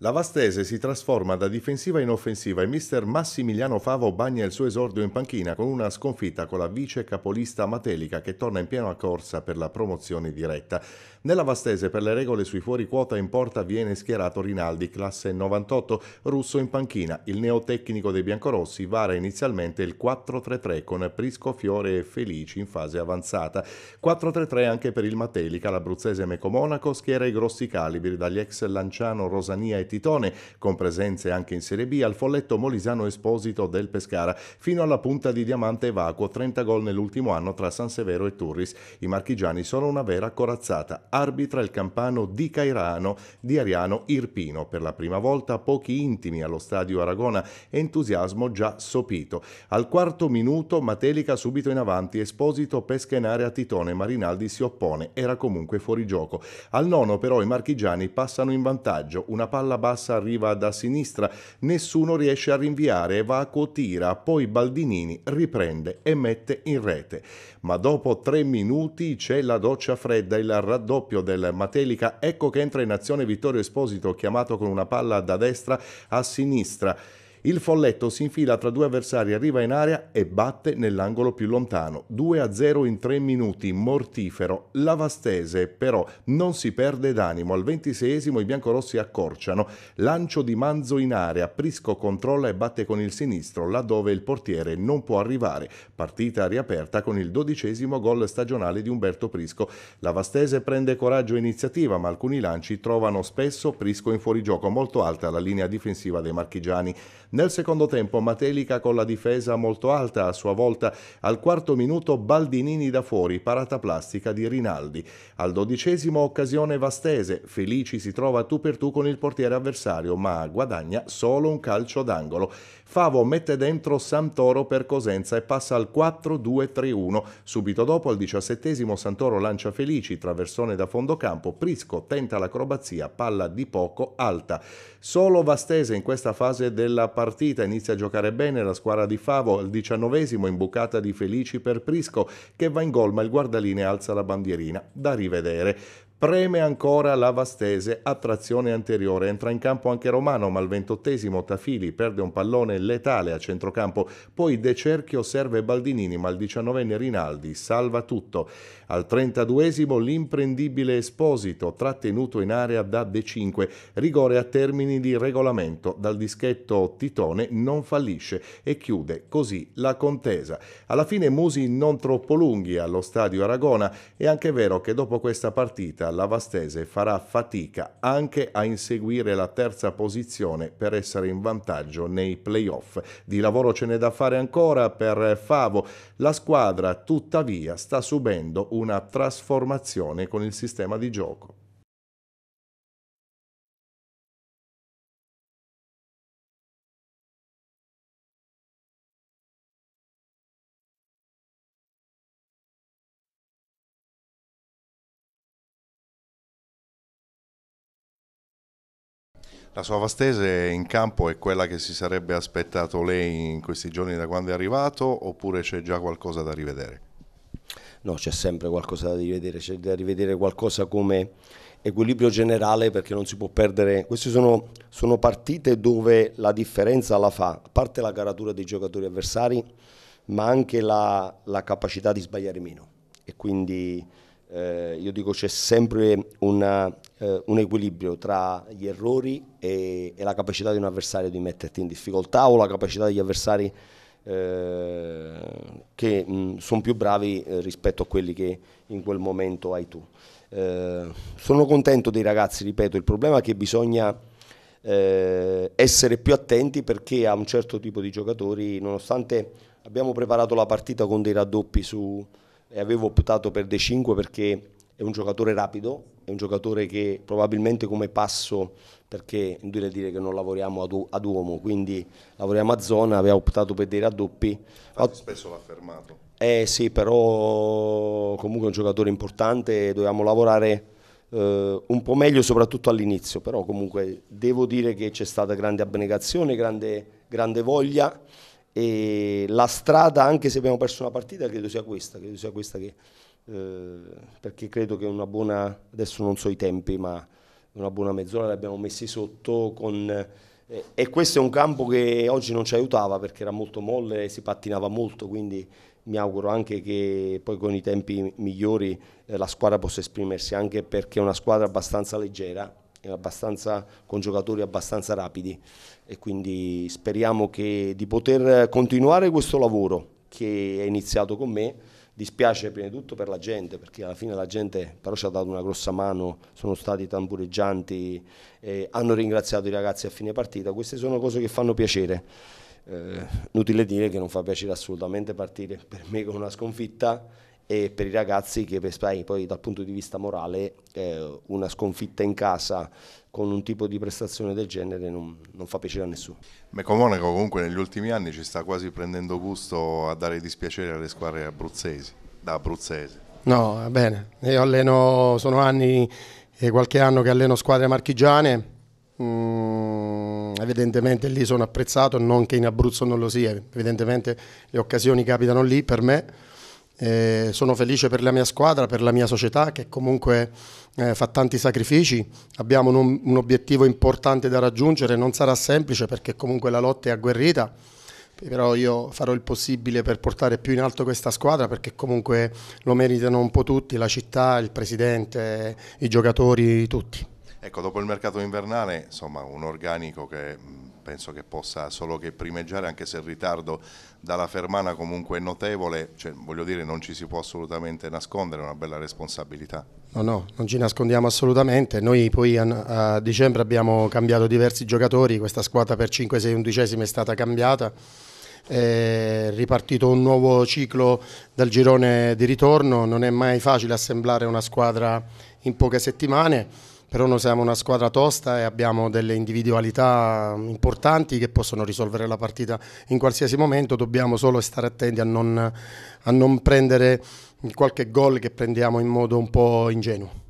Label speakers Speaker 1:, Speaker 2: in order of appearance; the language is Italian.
Speaker 1: La Vastese si trasforma da difensiva in offensiva e mister Massimiliano Favo bagna il suo esordio in panchina con una sconfitta con la vice capolista Matelica che torna in piena corsa per la promozione diretta. Nella Vastese per le regole sui fuori quota in porta viene schierato Rinaldi, classe 98, russo in panchina. Il neotecnico dei biancorossi vara inizialmente il 4-3-3 con Prisco, Fiore e Felici in fase avanzata. 4-3-3 anche per il Matelica, l'abruzzese Mecomonaco schiera i grossi calibri dagli ex Lanciano, Rosania e Titone, con presenze anche in Serie B al folletto molisano esposito del Pescara, fino alla punta di diamante evacuo, 30 gol nell'ultimo anno tra San Severo e Turris. I marchigiani sono una vera corazzata, arbitra il campano di Cairano di Ariano Irpino, per la prima volta pochi intimi allo stadio Aragona, entusiasmo già sopito. Al quarto minuto Matelica subito in avanti, Esposito pesca in area Titone, Marinaldi si oppone, era comunque fuori gioco. Al nono però i marchigiani passano in vantaggio, una palla palla bassa arriva da sinistra, nessuno riesce a rinviare, Vaco tira, poi Baldinini riprende e mette in rete. Ma dopo tre minuti c'è la doccia fredda, il raddoppio del Matelica, ecco che entra in azione Vittorio Esposito chiamato con una palla da destra a sinistra. Il folletto si infila tra due avversari, arriva in area e batte nell'angolo più lontano. 2-0 in 3 minuti, mortifero. Lavastese però non si perde d'animo. Al 26esimo i biancorossi accorciano. Lancio di Manzo in area, Prisco controlla e batte con il sinistro, laddove il portiere non può arrivare. Partita riaperta con il dodicesimo gol stagionale di Umberto Prisco. Lavastese prende coraggio e iniziativa, ma alcuni lanci trovano spesso Prisco in fuorigioco, molto alta la linea difensiva dei marchigiani. Nel secondo tempo Matelica con la difesa molto alta a sua volta, al quarto minuto Baldinini da fuori, parata plastica di Rinaldi. Al dodicesimo occasione Vastese, Felici si trova tu per tu con il portiere avversario ma guadagna solo un calcio d'angolo. Favo mette dentro Santoro per Cosenza e passa al 4-2-3-1. Subito dopo al diciassettesimo Santoro lancia Felici, traversone da fondo campo, Prisco tenta l'acrobazia, palla di poco alta. Solo Vastese in questa fase della partita partita, inizia a giocare bene la squadra di Favo, al diciannovesimo imbucata di Felici per Prisco che va in gol ma il guardaline alza la bandierina. Da rivedere. Preme ancora la Vastese a trazione anteriore. Entra in campo anche Romano, ma al ventottesimo Tafili perde un pallone letale a centrocampo. Poi De Cerchio serve Baldinini, ma al diciannovenne Rinaldi salva tutto. Al trentaduesimo l'imprendibile Esposito, trattenuto in area da De 5 Rigore a termini di regolamento. Dal dischetto Titone non fallisce e chiude così la contesa. Alla fine musi non troppo lunghi allo stadio Aragona. È anche vero che dopo questa partita Luca Lavastese farà fatica anche a inseguire la terza posizione per essere in vantaggio nei playoff. Di lavoro ce n'è da fare ancora per Favo. La squadra tuttavia sta subendo una trasformazione con il sistema di gioco. La sua vastese in campo è quella che si sarebbe aspettato lei in questi giorni da quando è arrivato oppure c'è già qualcosa da rivedere? No, c'è sempre qualcosa
Speaker 2: da rivedere, c'è da rivedere qualcosa come equilibrio generale perché non si può perdere. Queste sono, sono partite dove la differenza la fa, a parte la caratura dei giocatori avversari, ma anche la, la capacità di sbagliare meno. E quindi eh, io dico c'è sempre una, eh, un equilibrio tra gli errori e, e, la capacità di un avversario di metterti in difficoltà o la capacità degli avversari eh, che sono più bravi eh, rispetto a quelli che in quel momento hai tu. Eh, sono contento dei ragazzi, ripeto, il problema è che bisogna essere più attenti perché a un certo tipo di giocatori, nonostante abbiamo preparato la partita con dei raddoppi su, e avevo optato per De 5 perché è un giocatore rapido, è un giocatore che probabilmente come passo, perché è inutile dire che non lavoriamo ad, u- ad uomo, quindi lavoriamo a zona, aveva optato per dei raddoppi. Infatti spesso
Speaker 1: l'ha fermato.
Speaker 2: Eh sì, però comunque è un giocatore importante, dovevamo lavorare eh, un po' meglio soprattutto all'inizio, però comunque devo dire che c'è stata grande abnegazione, grande, grande voglia e la strada, anche se abbiamo perso una partita, credo sia questa, credo sia questa che, eh, perché credo che una buona, adesso non so i tempi, ma una buona mezz'ora l'abbiamo messi sotto con, eh, e questo è un campo che oggi non ci aiutava perché era molto molle e si pattinava molto, quindi mi auguro anche che poi con i tempi migliori eh, la squadra possa esprimersi, anche perché è una squadra abbastanza leggera, con giocatori abbastanza rapidi e quindi speriamo che, di poter continuare questo lavoro che è iniziato con me. Dispiace prima di tutto per la gente, perché alla fine la gente però ci ha dato una grossa mano, sono stati tambureggianti, eh, hanno ringraziato i ragazzi a fine partita, queste sono cose che fanno piacere. Eh, inutile dire che non fa piacere assolutamente partire per me con una sconfitta e per i ragazzi che poi, poi dal punto di vista morale eh, una sconfitta in casa con un tipo di
Speaker 1: prestazione del genere non, non fa piacere a nessuno. Meco Monaco comunque negli ultimi anni ci sta quasi prendendo gusto a dare dispiacere alle squadre abruzzesi, da abruzzese.
Speaker 3: No, va bene, io alleno, sono anni e qualche anno che alleno squadre marchigiane, Mm, evidentemente lì sono apprezzato, non che in Abruzzo non lo sia, evidentemente le occasioni capitano lì per me. Eh, sono felice per la mia squadra, per la mia società che comunque eh, fa tanti sacrifici. Abbiamo un, un, obiettivo importante da raggiungere, non sarà semplice perché comunque la lotta è agguerrita, però io farò il possibile per portare più in alto questa squadra perché comunque lo meritano un po' tutti, la città, il presidente, i giocatori, tutti.
Speaker 1: Ecco, dopo il mercato invernale, insomma, un organico che mm, penso che possa solo che primeggiare, anche se il ritardo dalla Fermana comunque è notevole, cioè, voglio dire, non ci si può assolutamente nascondere, è una bella responsabilità.
Speaker 3: No, no, non ci nascondiamo assolutamente. Noi poi a, a dicembre abbiamo cambiato diversi giocatori, questa squadra per 5, 6, undicesimi è stata cambiata. È ripartito un nuovo ciclo dal girone di ritorno, non è mai facile assemblare una squadra in poche settimane però noi siamo una squadra tosta e abbiamo delle individualità importanti che possono risolvere la partita in qualsiasi momento, dobbiamo solo stare attenti a non, a non prendere qualche gol che prendiamo in modo un po' ingenuo.